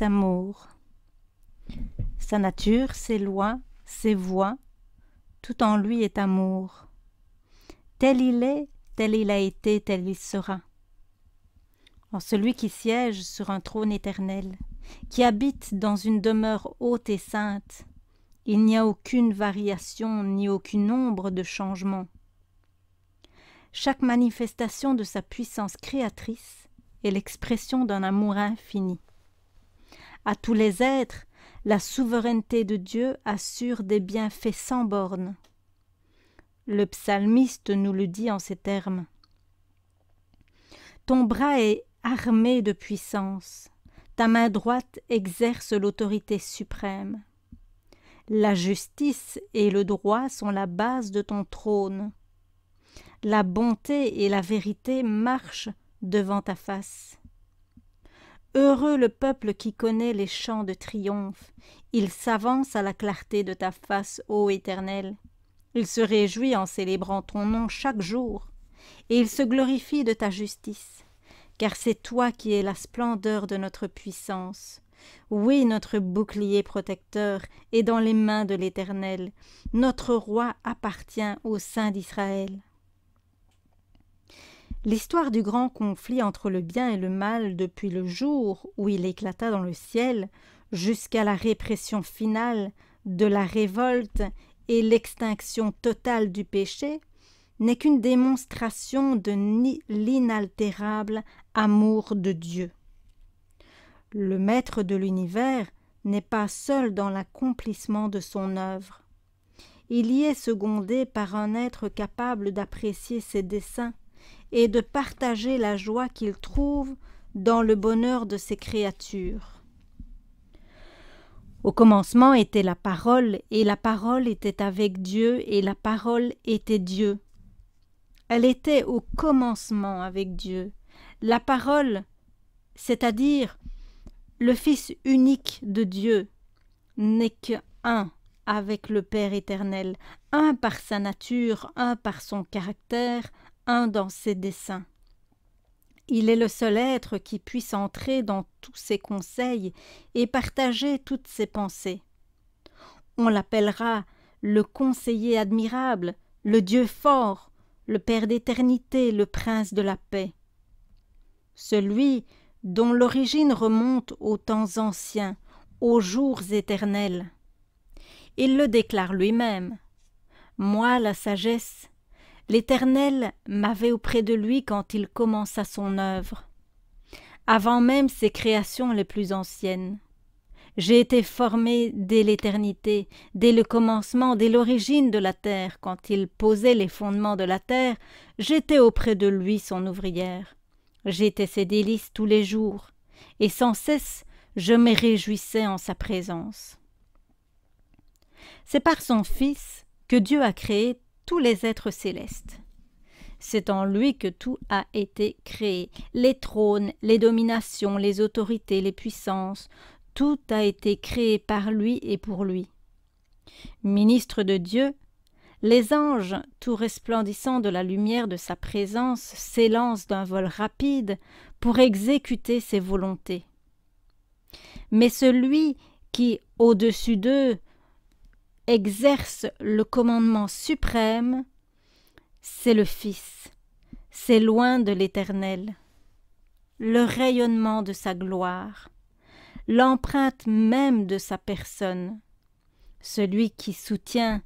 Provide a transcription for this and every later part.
amour. Sa nature, ses lois, ses voies, tout en lui est amour. Tel il est, tel il a été, tel il sera. En celui qui siège sur un trône éternel, qui habite dans une demeure haute et sainte, il n'y a aucune variation ni aucune ombre de changement. Chaque manifestation de sa puissance créatrice est l'expression d'un amour infini à tous les êtres, la souveraineté de Dieu assure des bienfaits sans bornes. Le psalmiste nous le dit en ces termes. Ton bras est armé de puissance, ta main droite exerce l'autorité suprême. La justice et le droit sont la base de ton trône. La bonté et la vérité marchent devant ta face. Heureux le peuple qui connaît les chants de triomphe. Il s'avance à la clarté de ta face, ô Éternel. Il se réjouit en célébrant ton nom chaque jour, et il se glorifie de ta justice, car c'est toi qui es la splendeur de notre puissance. Oui, notre bouclier protecteur est dans les mains de l'Éternel. Notre roi appartient au sein d'Israël. L'histoire du grand conflit entre le bien et le mal depuis le jour où il éclata dans le ciel jusqu'à la répression finale de la révolte et l'extinction totale du péché n'est qu'une démonstration de l'inaltérable amour de Dieu. Le Maître de l'univers n'est pas seul dans l'accomplissement de son œuvre. Il y est secondé par un être capable d'apprécier ses desseins et de partager la joie qu'il trouve dans le bonheur de ses créatures. Au commencement était la parole, et la parole était avec Dieu, et la parole était Dieu. Elle était au commencement avec Dieu. La parole, c'est-à-dire le Fils unique de Dieu, n'est qu'un avec le Père éternel, un par sa nature, un par son caractère, un dans ses desseins. Il est le seul être qui puisse entrer dans tous ses conseils et partager toutes ses pensées. On l'appellera le conseiller admirable, le Dieu fort, le Père d'éternité, le Prince de la paix. Celui dont l'origine remonte aux temps anciens, aux jours éternels. Il le déclare lui-même. Moi, la sagesse, L'Éternel m'avait auprès de lui quand il commença son œuvre, avant même ses créations les plus anciennes. J'ai été formé dès l'éternité, dès le commencement, dès l'origine de la terre. Quand il posait les fondements de la terre, j'étais auprès de lui son ouvrière. J'étais ses délices tous les jours, et sans cesse je me réjouissais en sa présence. C'est par son Fils que Dieu a créé les êtres célestes. C'est en lui que tout a été créé. Les trônes, les dominations, les autorités, les puissances, tout a été créé par lui et pour lui. Ministre de Dieu, les anges, tout resplendissant de la lumière de sa présence, s'élancent d'un vol rapide pour exécuter ses volontés. Mais celui qui, au-dessus d'eux, exerce le commandement suprême, c'est le Fils, c'est loin de l'Éternel, le rayonnement de sa gloire, l'empreinte même de sa personne, celui qui soutient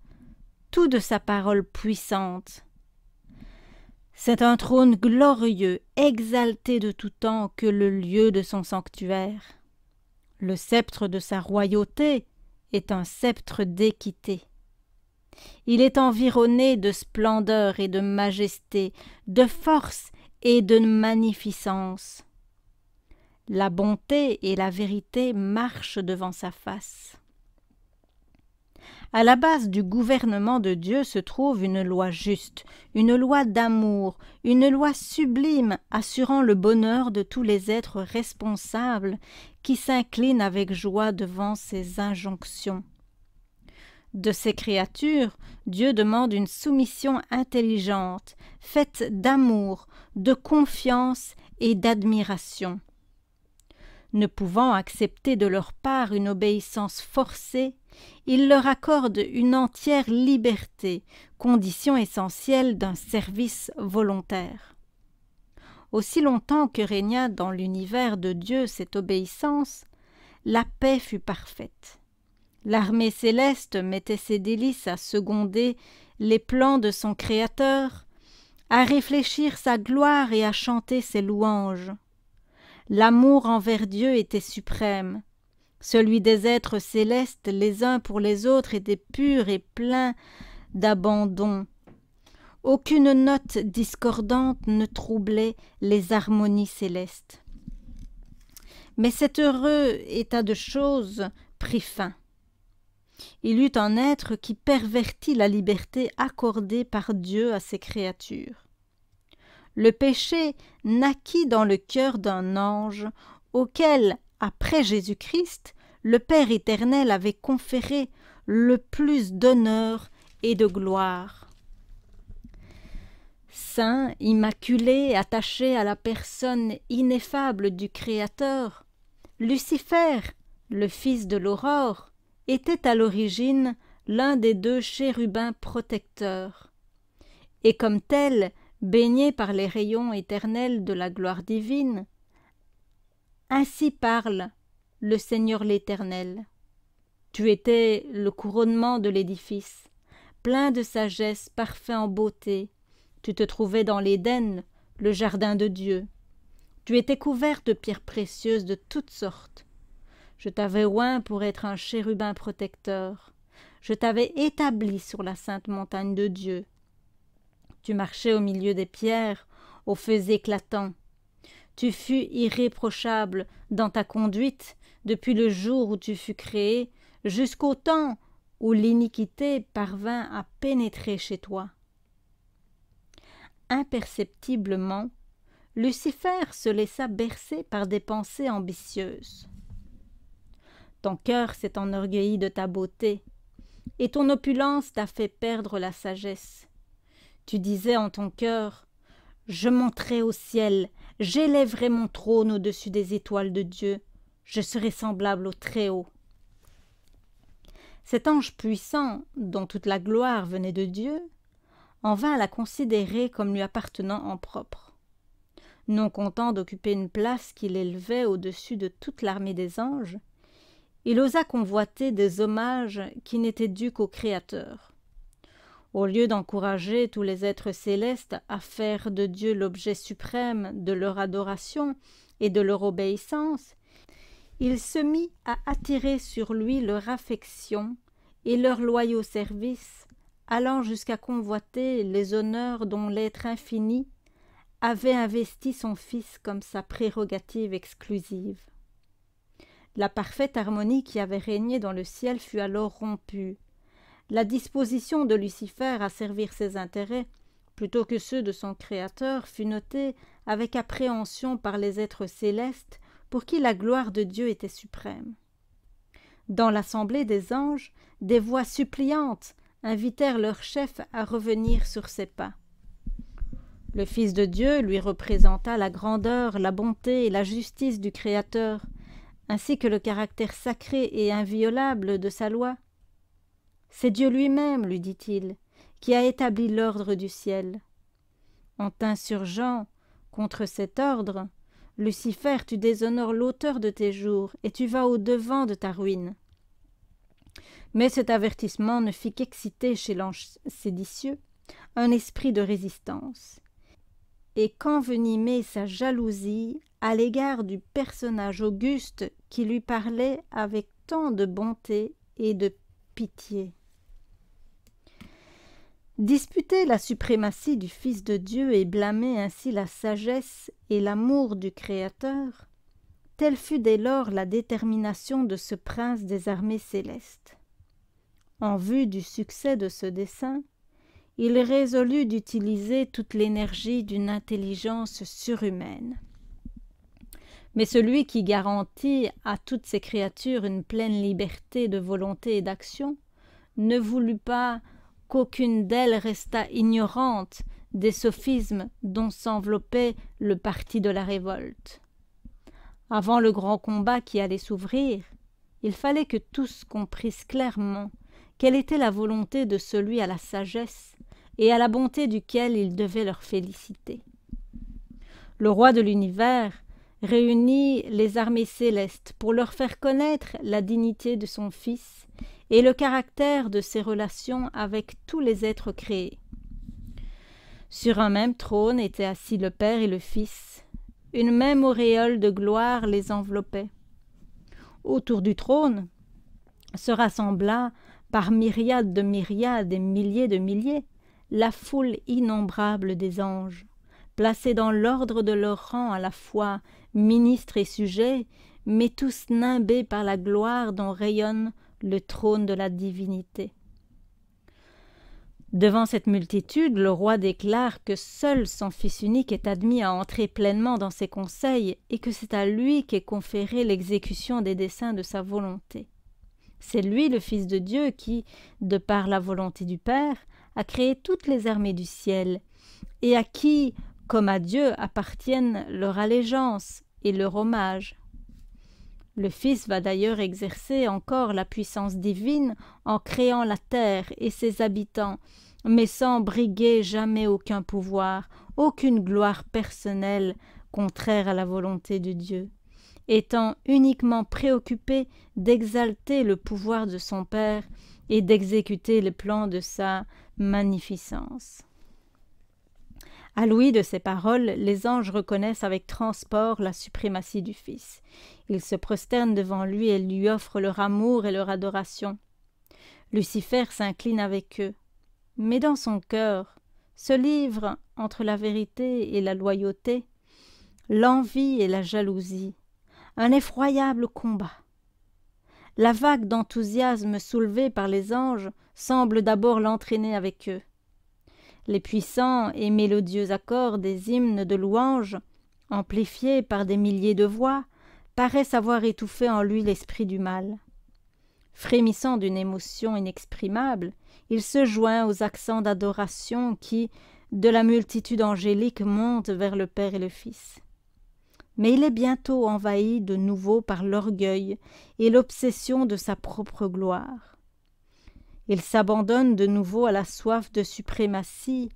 tout de sa parole puissante. C'est un trône glorieux, exalté de tout temps que le lieu de son sanctuaire. Le sceptre de sa royauté est un sceptre d'équité. Il est environné de splendeur et de majesté, de force et de magnificence. La bonté et la vérité marchent devant sa face. À la base du gouvernement de Dieu se trouve une loi juste, une loi d'amour, une loi sublime assurant le bonheur de tous les êtres responsables qui s'inclinent avec joie devant ses injonctions. De ces créatures, Dieu demande une soumission intelligente, faite d'amour, de confiance et d'admiration. Ne pouvant accepter de leur part une obéissance forcée, il leur accorde une entière liberté, condition essentielle d'un service volontaire. Aussi longtemps que régna dans l'univers de Dieu cette obéissance, la paix fut parfaite. L'armée céleste mettait ses délices à seconder les plans de son Créateur, à réfléchir sa gloire et à chanter ses louanges. L'amour envers Dieu était suprême. Celui des êtres célestes les uns pour les autres était pur et plein d'abandon. Aucune note discordante ne troublait les harmonies célestes. Mais cet heureux état de choses prit fin. Il eut un être qui pervertit la liberté accordée par Dieu à ses créatures. Le péché naquit dans le cœur d'un ange auquel, après Jésus-Christ, le Père éternel avait conféré le plus d'honneur et de gloire. Saint, immaculé, attaché à la personne ineffable du Créateur, Lucifer, le fils de l'aurore, était à l'origine l'un des deux chérubins protecteurs. Et comme tel, baigné par les rayons éternels de la gloire divine. Ainsi parle le Seigneur l'Éternel. Tu étais le couronnement de l'édifice, plein de sagesse, parfait en beauté. Tu te trouvais dans l'Éden, le jardin de Dieu. Tu étais couvert de pierres précieuses de toutes sortes. Je t'avais oint pour être un chérubin protecteur. Je t'avais établi sur la sainte montagne de Dieu. Tu marchais au milieu des pierres, aux feux éclatants. Tu fus irréprochable dans ta conduite depuis le jour où tu fus créé jusqu'au temps où l'iniquité parvint à pénétrer chez toi. Imperceptiblement, Lucifer se laissa bercer par des pensées ambitieuses. Ton cœur s'est enorgueilli de ta beauté, et ton opulence t'a fait perdre la sagesse. Tu disais en ton cœur Je monterai au ciel, j'élèverai mon trône au-dessus des étoiles de Dieu, je serai semblable au Très-Haut. Cet ange puissant, dont toute la gloire venait de Dieu, en vint à la considérer comme lui appartenant en propre. Non content d'occuper une place qu'il élevait au-dessus de toute l'armée des anges, il osa convoiter des hommages qui n'étaient dus qu'au Créateur. Au lieu d'encourager tous les êtres célestes à faire de Dieu l'objet suprême de leur adoration et de leur obéissance, il se mit à attirer sur lui leur affection et leurs loyaux services, allant jusqu'à convoiter les honneurs dont l'être infini avait investi son Fils comme sa prérogative exclusive. La parfaite harmonie qui avait régné dans le ciel fut alors rompue, la disposition de Lucifer à servir ses intérêts, plutôt que ceux de son Créateur, fut notée avec appréhension par les êtres célestes pour qui la gloire de Dieu était suprême. Dans l'assemblée des anges, des voix suppliantes invitèrent leur chef à revenir sur ses pas. Le Fils de Dieu lui représenta la grandeur, la bonté et la justice du Créateur, ainsi que le caractère sacré et inviolable de sa loi, c'est Dieu lui-même, lui dit-il, qui a établi l'ordre du ciel. En t'insurgeant contre cet ordre, Lucifer, tu déshonores l'auteur de tes jours et tu vas au-devant de ta ruine. Mais cet avertissement ne fit qu'exciter chez l'ange séditieux un esprit de résistance et qu'envenimer sa jalousie à l'égard du personnage auguste qui lui parlait avec tant de bonté et de pitié. Disputer la suprématie du Fils de Dieu et blâmer ainsi la sagesse et l'amour du Créateur, telle fut dès lors la détermination de ce prince des armées célestes. En vue du succès de ce dessein, il résolut d'utiliser toute l'énergie d'une intelligence surhumaine. Mais celui qui garantit à toutes ses créatures une pleine liberté de volonté et d'action ne voulut pas qu'aucune d'elles restât ignorante des sophismes dont s'enveloppait le parti de la révolte. Avant le grand combat qui allait s'ouvrir, il fallait que tous comprissent clairement quelle était la volonté de celui à la sagesse et à la bonté duquel ils devaient leur féliciter. Le roi de l'univers réunit les armées célestes pour leur faire connaître la dignité de son Fils et le caractère de ses relations avec tous les êtres créés. Sur un même trône étaient assis le Père et le Fils. Une même auréole de gloire les enveloppait. Autour du trône se rassembla, par myriades de myriades et milliers de milliers, la foule innombrable des anges, placés dans l'ordre de leur rang à la fois ministres et sujets, mais tous nimbés par la gloire dont rayonnent le trône de la divinité. Devant cette multitude, le roi déclare que seul son Fils unique est admis à entrer pleinement dans ses conseils et que c'est à lui qu'est conférée l'exécution des desseins de sa volonté. C'est lui le Fils de Dieu qui, de par la volonté du Père, a créé toutes les armées du ciel, et à qui, comme à Dieu, appartiennent leur allégeance et leur hommage, le Fils va d'ailleurs exercer encore la puissance divine en créant la terre et ses habitants, mais sans briguer jamais aucun pouvoir, aucune gloire personnelle, contraire à la volonté de Dieu. Étant uniquement préoccupé d'exalter le pouvoir de son Père et d'exécuter les plans de sa magnificence. À l'ouïe de ces paroles, les anges reconnaissent avec transport la suprématie du Fils. Ils se prosternent devant lui et lui offrent leur amour et leur adoration. Lucifer s'incline avec eux. Mais dans son cœur se livre entre la vérité et la loyauté, l'envie et la jalousie, un effroyable combat. La vague d'enthousiasme soulevée par les anges semble d'abord l'entraîner avec eux les puissants et mélodieux accords des hymnes de louange, amplifiés par des milliers de voix, paraissent avoir étouffé en lui l'esprit du mal. Frémissant d'une émotion inexprimable, il se joint aux accents d'adoration qui, de la multitude angélique, montent vers le Père et le Fils. Mais il est bientôt envahi de nouveau par l'orgueil et l'obsession de sa propre gloire. Il s'abandonne de nouveau à la soif de suprématie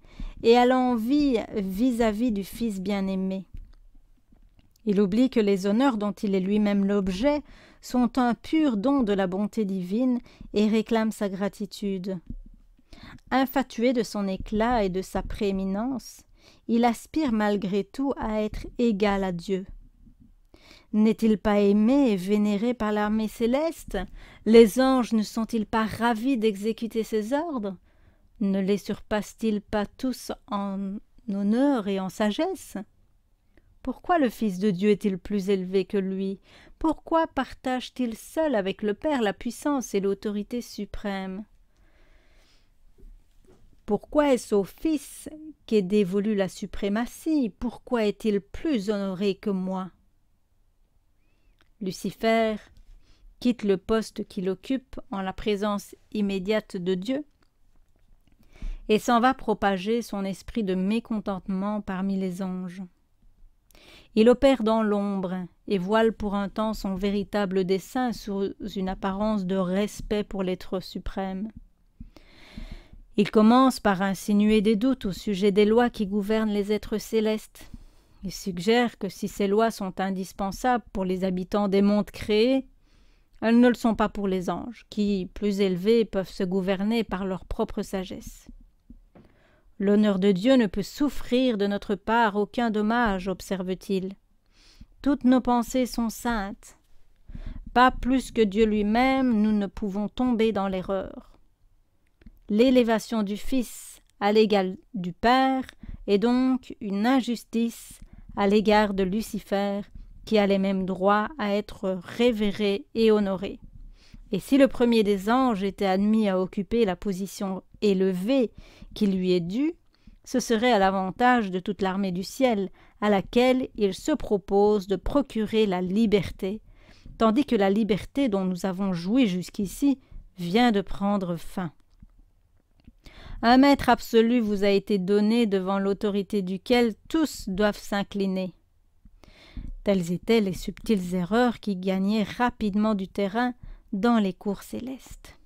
et à l'envie vis-à-vis du Fils bien-aimé. Il oublie que les honneurs dont il est lui-même l'objet sont un pur don de la bonté divine et réclame sa gratitude. Infatué de son éclat et de sa prééminence, il aspire malgré tout à être égal à Dieu. N'est-il pas aimé et vénéré par l'armée céleste Les anges ne sont-ils pas ravis d'exécuter ses ordres Ne les surpassent-ils pas tous en honneur et en sagesse Pourquoi le Fils de Dieu est-il plus élevé que lui Pourquoi partage-t-il seul avec le Père la puissance et l'autorité suprême pourquoi est-ce au Fils qu'est dévolue la suprématie Pourquoi est-il plus honoré que moi Lucifer quitte le poste qu'il occupe en la présence immédiate de Dieu et s'en va propager son esprit de mécontentement parmi les anges. Il opère dans l'ombre et voile pour un temps son véritable dessein sous une apparence de respect pour l'être suprême. Il commence par insinuer des doutes au sujet des lois qui gouvernent les êtres célestes il suggère que si ces lois sont indispensables pour les habitants des mondes créés, elles ne le sont pas pour les anges, qui, plus élevés, peuvent se gouverner par leur propre sagesse. L'honneur de Dieu ne peut souffrir de notre part aucun dommage, observe-t-il. Toutes nos pensées sont saintes. Pas plus que Dieu lui-même, nous ne pouvons tomber dans l'erreur. L'élévation du Fils à l'égal du Père est donc une injustice à l'égard de Lucifer, qui a les mêmes droits à être révéré et honoré. Et si le premier des anges était admis à occuper la position élevée qui lui est due, ce serait à l'avantage de toute l'armée du ciel, à laquelle il se propose de procurer la liberté, tandis que la liberté dont nous avons joué jusqu'ici vient de prendre fin. Un maître absolu vous a été donné devant l'autorité duquel tous doivent s'incliner. Telles étaient les subtiles erreurs qui gagnaient rapidement du terrain dans les cours célestes.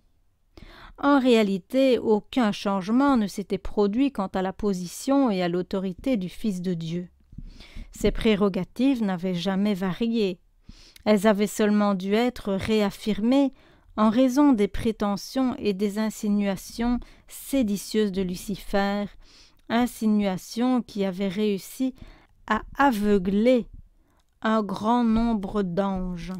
En réalité, aucun changement ne s'était produit quant à la position et à l'autorité du Fils de Dieu. Ses prérogatives n'avaient jamais varié. Elles avaient seulement dû être réaffirmées en raison des prétentions et des insinuations séditieuses de Lucifer, insinuations qui avaient réussi à aveugler un grand nombre d'anges.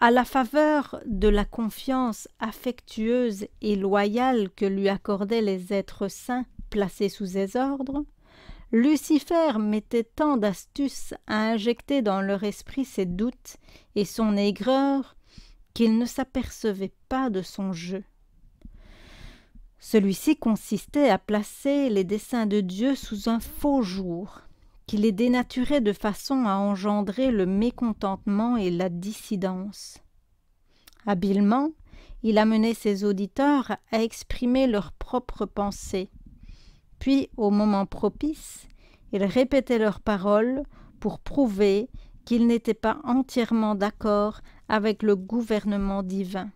À la faveur de la confiance affectueuse et loyale que lui accordaient les êtres saints placés sous ses ordres, Lucifer mettait tant d'astuces à injecter dans leur esprit ses doutes et son aigreur qu'il ne s'apercevait pas de son jeu. Celui-ci consistait à placer les desseins de Dieu sous un faux jour, qui les dénaturait de façon à engendrer le mécontentement et la dissidence. Habilement, il amenait ses auditeurs à exprimer leurs propres pensées. Puis, au moment propice, il répétait leurs paroles pour prouver qu'il n'était pas entièrement d'accord avec le gouvernement divin.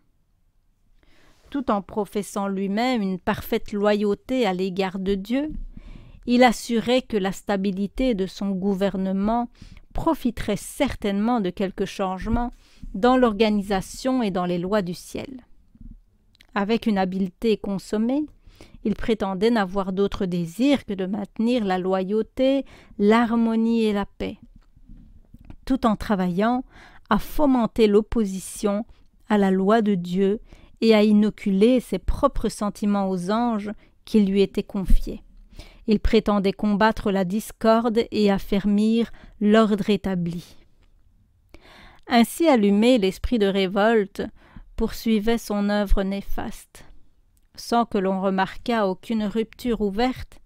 Tout en professant lui-même une parfaite loyauté à l'égard de Dieu, il assurait que la stabilité de son gouvernement profiterait certainement de quelques changements dans l'organisation et dans les lois du ciel. Avec une habileté consommée, il prétendait n'avoir d'autre désir que de maintenir la loyauté, l'harmonie et la paix tout en travaillant à fomenter l'opposition à la loi de Dieu et à inoculer ses propres sentiments aux anges qui lui étaient confiés. Il prétendait combattre la discorde et affermir l'ordre établi. Ainsi allumé, l'esprit de révolte poursuivait son œuvre néfaste. Sans que l'on remarquât aucune rupture ouverte,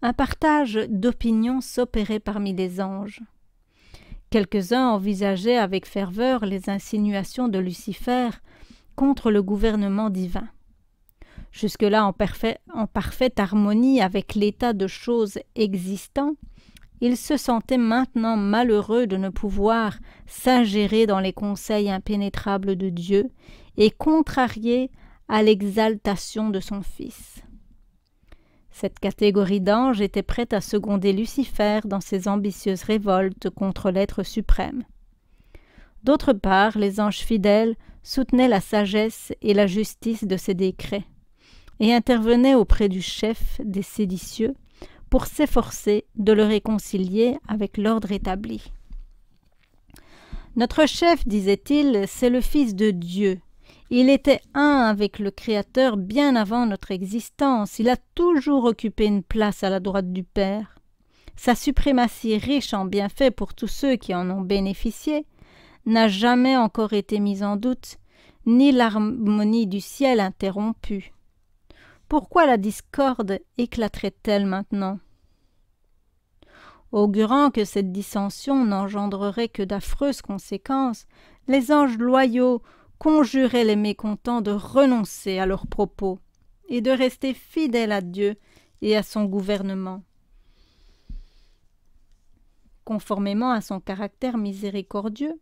un partage d'opinions s'opérait parmi les anges. Quelques-uns envisageaient avec ferveur les insinuations de Lucifer contre le gouvernement divin. Jusque-là en, parfaite harmonie avec l'état de choses existant, il se sentait maintenant malheureux de ne pouvoir s'ingérer dans les conseils impénétrables de Dieu et contrarié à l'exaltation de son Fils. Cette catégorie d'anges était prête à seconder Lucifer dans ses ambitieuses révoltes contre l'être suprême. D'autre part, les anges fidèles soutenaient la sagesse et la justice de ses décrets, et intervenaient auprès du chef des séditieux pour s'efforcer de le réconcilier avec l'ordre établi. Notre chef, disait-il, c'est le Fils de Dieu, il était un avec le Créateur bien avant notre existence. Il a toujours occupé une place à la droite du Père. Sa suprématie riche en bienfaits pour tous ceux qui en ont bénéficié n'a jamais encore été mise en doute, ni l'harmonie du ciel interrompue. Pourquoi la discorde éclaterait-elle maintenant Augurant que cette dissension n'engendrerait que d'affreuses conséquences, les anges loyaux conjurait les mécontents de renoncer à leurs propos et de rester fidèles à Dieu et à son gouvernement. Conformément à son caractère miséricordieux,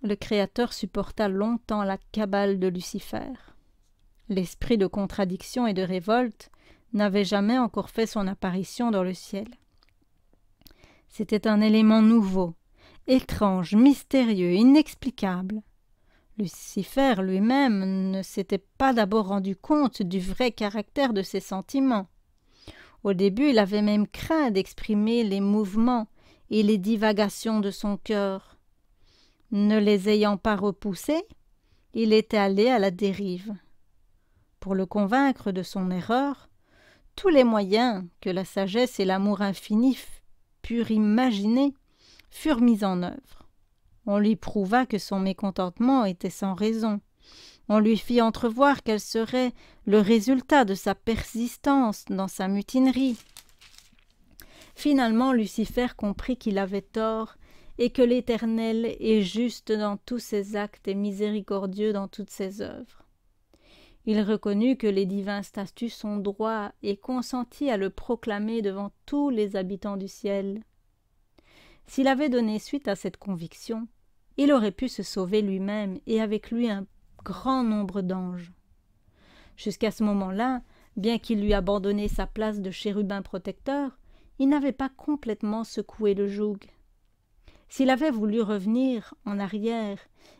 le Créateur supporta longtemps la cabale de Lucifer. L'esprit de contradiction et de révolte n'avait jamais encore fait son apparition dans le ciel. C'était un élément nouveau, étrange, mystérieux, inexplicable. Lucifer lui-même ne s'était pas d'abord rendu compte du vrai caractère de ses sentiments. Au début, il avait même craint d'exprimer les mouvements et les divagations de son cœur. Ne les ayant pas repoussés, il était allé à la dérive. Pour le convaincre de son erreur, tous les moyens que la sagesse et l'amour infini purent imaginer furent mis en œuvre. On lui prouva que son mécontentement était sans raison. On lui fit entrevoir quel serait le résultat de sa persistance dans sa mutinerie. Finalement, Lucifer comprit qu'il avait tort et que l'Éternel est juste dans tous ses actes et miséricordieux dans toutes ses œuvres. Il reconnut que les divins statuts sont droits et consentit à le proclamer devant tous les habitants du ciel. S'il avait donné suite à cette conviction, il aurait pu se sauver lui-même et avec lui un grand nombre d'anges. Jusqu'à ce moment-là, bien qu'il lui abandonné sa place de chérubin protecteur, il n'avait pas complètement secoué le joug. S'il avait voulu revenir en arrière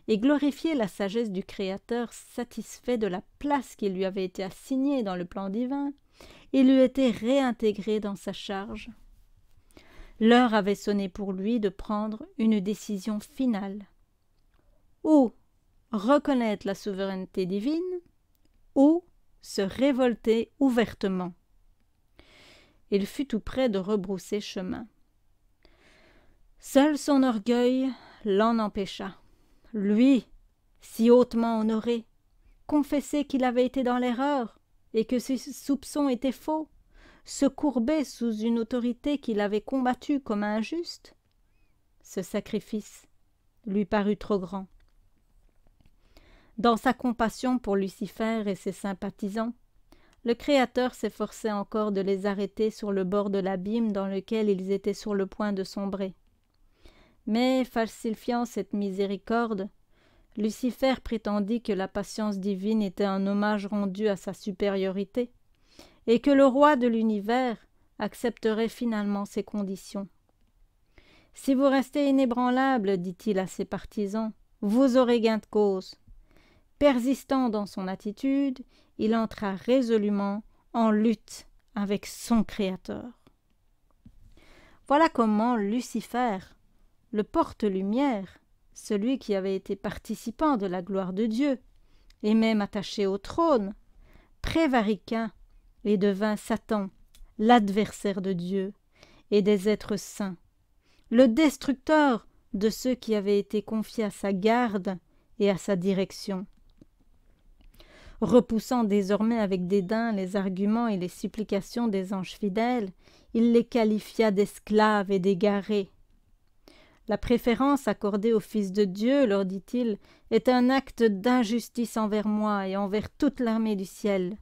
et glorifier la sagesse du Créateur satisfait de la place qui lui avait été assignée dans le plan divin, il eût été réintégré dans sa charge. L'heure avait sonné pour lui de prendre une décision finale. Ou reconnaître la souveraineté divine, ou se révolter ouvertement. Il fut tout près de rebrousser chemin. Seul son orgueil l'en empêcha. Lui, si hautement honoré, confessait qu'il avait été dans l'erreur et que ses soupçons étaient faux, se courber sous une autorité qu'il avait combattue comme injuste Ce sacrifice lui parut trop grand. Dans sa compassion pour Lucifer et ses sympathisants, le Créateur s'efforçait encore de les arrêter sur le bord de l'abîme dans lequel ils étaient sur le point de sombrer. Mais, falsifiant cette miséricorde, Lucifer prétendit que la patience divine était un hommage rendu à sa supériorité, et que le roi de l'univers accepterait finalement ces conditions. Si vous restez inébranlable, dit-il à ses partisans, vous aurez gain de cause. Persistant dans son attitude, il entra résolument en lutte avec son Créateur. Voilà comment Lucifer, le porte-lumière, celui qui avait été participant de la gloire de Dieu, et même attaché au trône, prévariqua et devint Satan, l'adversaire de Dieu et des êtres saints, le destructeur de ceux qui avaient été confiés à sa garde et à sa direction. Repoussant désormais avec dédain les arguments et les supplications des anges fidèles, il les qualifia d'esclaves et d'égarés. La préférence accordée au Fils de Dieu, leur dit-il, est un acte d'injustice envers moi et envers toute l'armée du ciel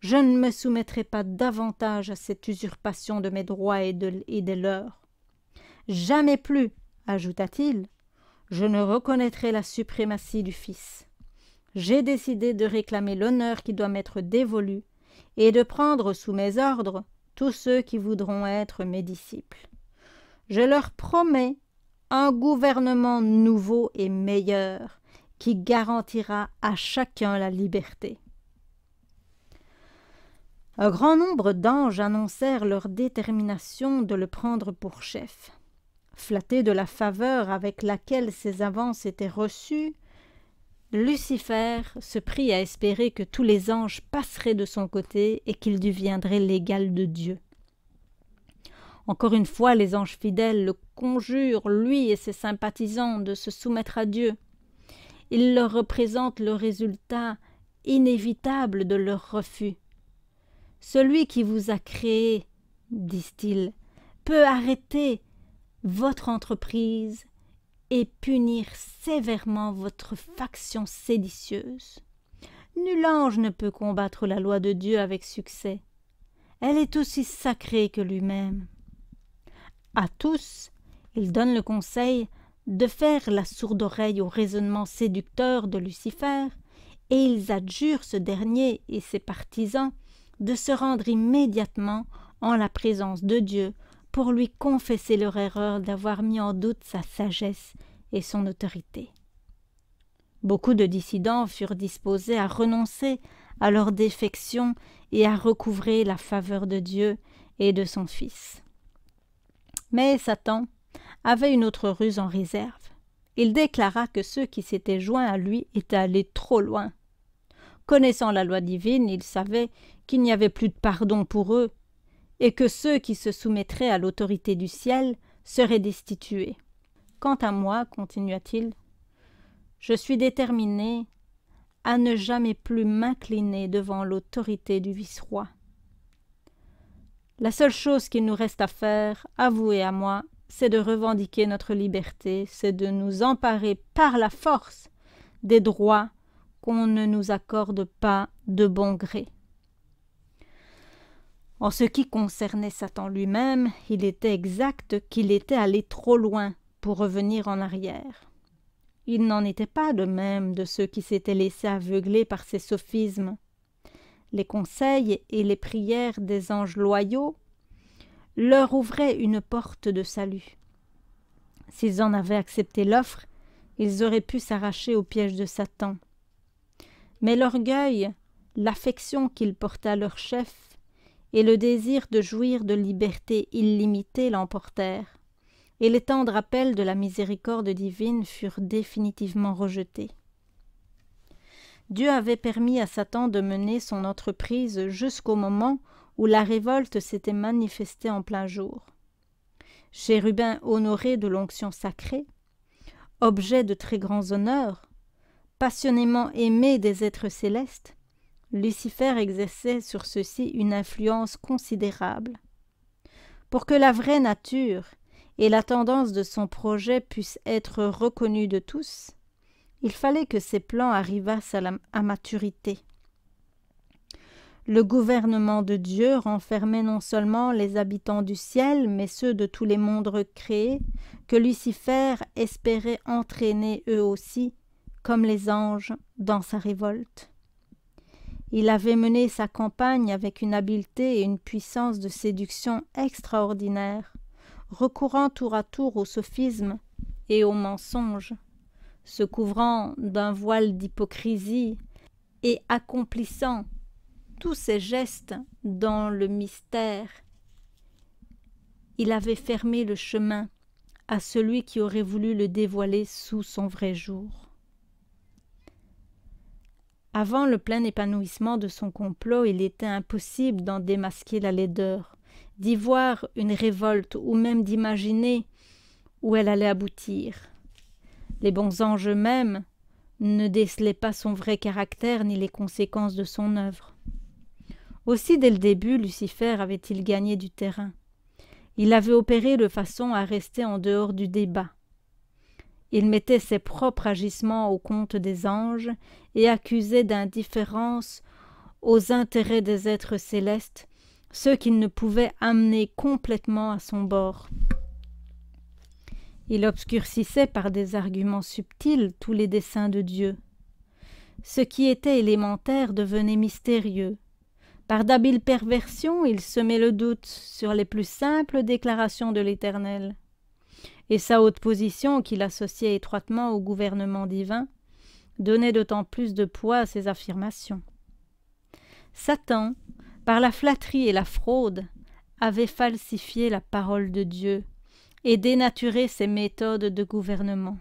je ne me soumettrai pas davantage à cette usurpation de mes droits et, de, des leurs. Jamais plus, ajouta-t-il, je ne reconnaîtrai la suprématie du Fils. J'ai décidé de réclamer l'honneur qui doit m'être dévolu et de prendre sous mes ordres tous ceux qui voudront être mes disciples. Je leur promets un gouvernement nouveau et meilleur qui garantira à chacun la liberté. Un grand nombre d'anges annoncèrent leur détermination de le prendre pour chef. Flatté de la faveur avec laquelle ses avances étaient reçues, Lucifer se prit à espérer que tous les anges passeraient de son côté et qu'il deviendrait l'égal de Dieu. Encore une fois, les anges fidèles le conjurent, lui et ses sympathisants, de se soumettre à Dieu. Il leur représente le résultat inévitable de leur refus. Celui qui vous a créé, disent-ils, peut arrêter votre entreprise et punir sévèrement votre faction séditieuse. Nul ange ne peut combattre la loi de Dieu avec succès. Elle est aussi sacrée que lui-même. À tous, il donne le conseil de faire la sourde oreille au raisonnement séducteur de Lucifer, et ils adjurent ce dernier et ses partisans de se rendre immédiatement en la présence de Dieu pour lui confesser leur erreur d'avoir mis en doute sa sagesse et son autorité. Beaucoup de dissidents furent disposés à renoncer à leur défection et à recouvrer la faveur de Dieu et de son Fils. Mais Satan avait une autre ruse en réserve. Il déclara que ceux qui s'étaient joints à lui étaient allés trop loin connaissant la loi divine, ils savaient qu'il n'y avait plus de pardon pour eux, et que ceux qui se soumettraient à l'autorité du ciel seraient destitués. Quant à moi, continua-t-il, je suis déterminé à ne jamais plus m'incliner devant l'autorité du vice-roi. La seule chose qu'il nous reste à faire, à vous et à moi, c'est de revendiquer notre liberté, c'est de nous emparer par la force des droits ne nous accorde pas de bon gré. En ce qui concernait Satan lui-même, il était exact qu'il était allé trop loin pour revenir en arrière. Il n'en était pas de même de ceux qui s'étaient laissés aveugler par ses sophismes. Les conseils et les prières des anges loyaux leur ouvraient une porte de salut. S'ils en avaient accepté l'offre, ils auraient pu s'arracher au piège de Satan mais l'orgueil, l'affection qu'ils portaient à leur chef et le désir de jouir de liberté illimitée l'emportèrent, et les tendres appels de la miséricorde divine furent définitivement rejetés. Dieu avait permis à Satan de mener son entreprise jusqu'au moment où la révolte s'était manifestée en plein jour. Chérubin honoré de l'onction sacrée, objet de très grands honneurs, passionnément aimé des êtres célestes, Lucifer exerçait sur ceux-ci une influence considérable. Pour que la vraie nature et la tendance de son projet puissent être reconnues de tous, il fallait que ses plans arrivassent à, à maturité. Le gouvernement de Dieu renfermait non seulement les habitants du ciel, mais ceux de tous les mondes recréés, que Lucifer espérait entraîner eux aussi comme les anges dans sa révolte. Il avait mené sa campagne avec une habileté et une puissance de séduction extraordinaire, recourant tour à tour au sophisme et au mensonge, se couvrant d'un voile d'hypocrisie et accomplissant tous ses gestes dans le mystère. Il avait fermé le chemin à celui qui aurait voulu le dévoiler sous son vrai jour. Avant le plein épanouissement de son complot, il était impossible d'en démasquer la laideur, d'y voir une révolte ou même d'imaginer où elle allait aboutir. Les bons anges mêmes ne décelaient pas son vrai caractère ni les conséquences de son œuvre. Aussi dès le début, Lucifer avait-il gagné du terrain. Il avait opéré de façon à rester en dehors du débat. Il mettait ses propres agissements au compte des anges et accusait d'indifférence aux intérêts des êtres célestes, ceux qu'il ne pouvait amener complètement à son bord. Il obscurcissait par des arguments subtils tous les desseins de Dieu. Ce qui était élémentaire devenait mystérieux. Par d'habiles perversions, il semait le doute sur les plus simples déclarations de l'Éternel et sa haute position, qu'il associait étroitement au gouvernement divin, donnait d'autant plus de poids à ses affirmations. Satan, par la flatterie et la fraude, avait falsifié la parole de Dieu et dénaturé ses méthodes de gouvernement.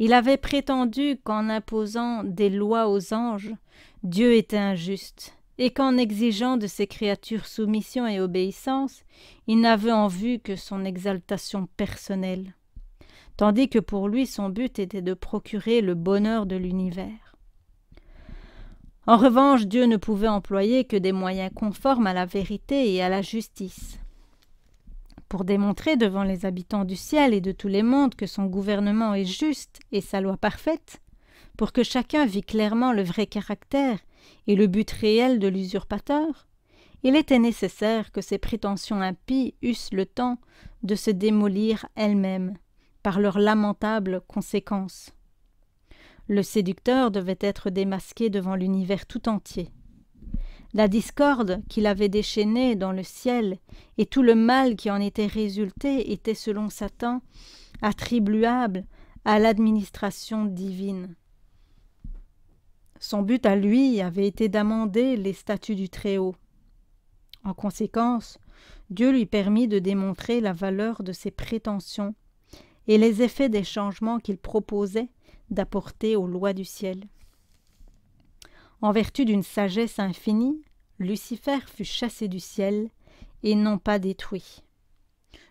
Il avait prétendu qu'en imposant des lois aux anges, Dieu était injuste et qu'en exigeant de ses créatures soumission et obéissance, il n'avait en vue que son exaltation personnelle, tandis que pour lui son but était de procurer le bonheur de l'univers. En revanche, Dieu ne pouvait employer que des moyens conformes à la vérité et à la justice. Pour démontrer devant les habitants du ciel et de tous les mondes que son gouvernement est juste et sa loi parfaite, pour que chacun vit clairement le vrai caractère et le but réel de l'usurpateur, il était nécessaire que ces prétentions impies eussent le temps de se démolir elles-mêmes par leurs lamentables conséquences. Le séducteur devait être démasqué devant l'univers tout entier. La discorde qu'il avait déchaînée dans le ciel et tout le mal qui en était résulté était selon Satan attribuable à l'administration divine. Son but à lui avait été d'amender les statuts du Très-Haut. En conséquence, Dieu lui permit de démontrer la valeur de ses prétentions et les effets des changements qu'il proposait d'apporter aux lois du ciel. En vertu d'une sagesse infinie, Lucifer fut chassé du ciel et non pas détruit.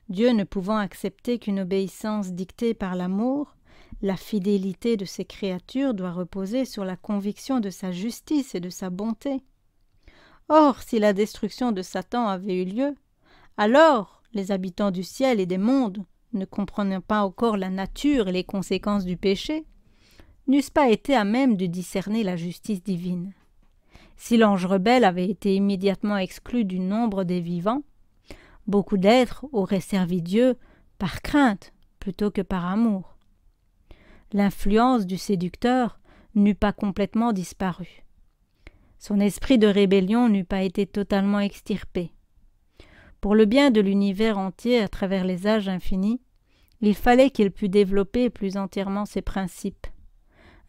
Dieu ne pouvant accepter qu'une obéissance dictée par l'amour, la fidélité de ces créatures doit reposer sur la conviction de sa justice et de sa bonté. Or, si la destruction de Satan avait eu lieu, alors les habitants du ciel et des mondes, ne comprenant pas encore la nature et les conséquences du péché, n'eussent pas été à même de discerner la justice divine. Si l'ange rebelle avait été immédiatement exclu du nombre des vivants, beaucoup d'êtres auraient servi Dieu par crainte plutôt que par amour l'influence du séducteur n'eût pas complètement disparu. Son esprit de rébellion n'eût pas été totalement extirpé. Pour le bien de l'univers entier à travers les âges infinis, il fallait qu'il pût développer plus entièrement ses principes.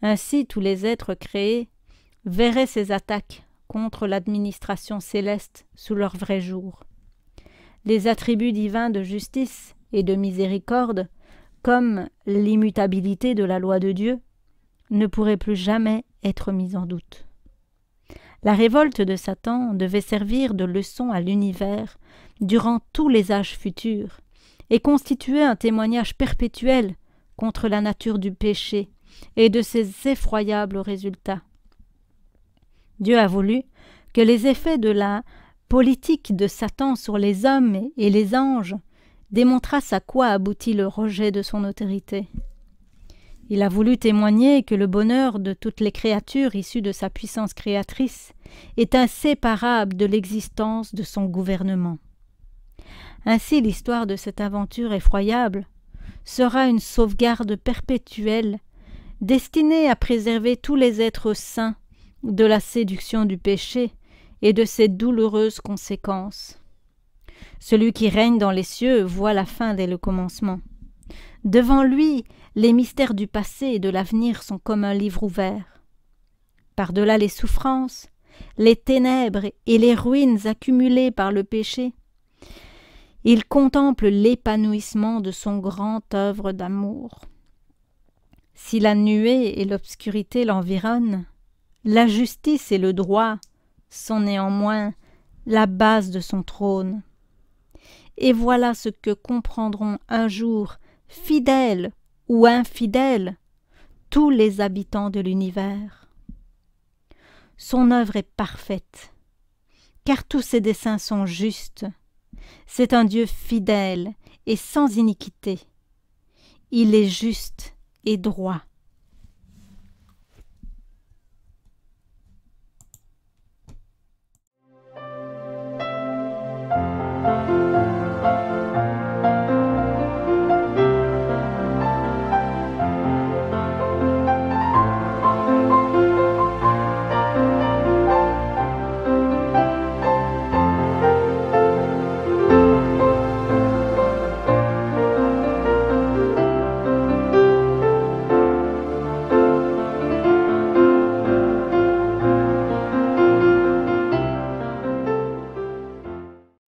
Ainsi tous les êtres créés verraient ses attaques contre l'administration céleste sous leur vrai jour. Les attributs divins de justice et de miséricorde comme l'immutabilité de la loi de Dieu, ne pourrait plus jamais être mise en doute. La révolte de Satan devait servir de leçon à l'univers durant tous les âges futurs et constituer un témoignage perpétuel contre la nature du péché et de ses effroyables résultats. Dieu a voulu que les effets de la politique de Satan sur les hommes et les anges démontrasse à quoi aboutit le rejet de son autorité. Il a voulu témoigner que le bonheur de toutes les créatures issues de sa puissance créatrice est inséparable de l'existence de son gouvernement. Ainsi l'histoire de cette aventure effroyable sera une sauvegarde perpétuelle destinée à préserver tous les êtres saints de la séduction du péché et de ses douloureuses conséquences. Celui qui règne dans les cieux voit la fin dès le commencement. Devant lui, les mystères du passé et de l'avenir sont comme un livre ouvert. Par-delà les souffrances, les ténèbres et les ruines accumulées par le péché, il contemple l'épanouissement de son grand œuvre d'amour. Si la nuée et l'obscurité l'environnent, la justice et le droit sont néanmoins la base de son trône et voilà ce que comprendront un jour, fidèles ou infidèles, tous les habitants de l'univers. Son œuvre est parfaite, car tous ses desseins sont justes. C'est un Dieu fidèle et sans iniquité. Il est juste et droit.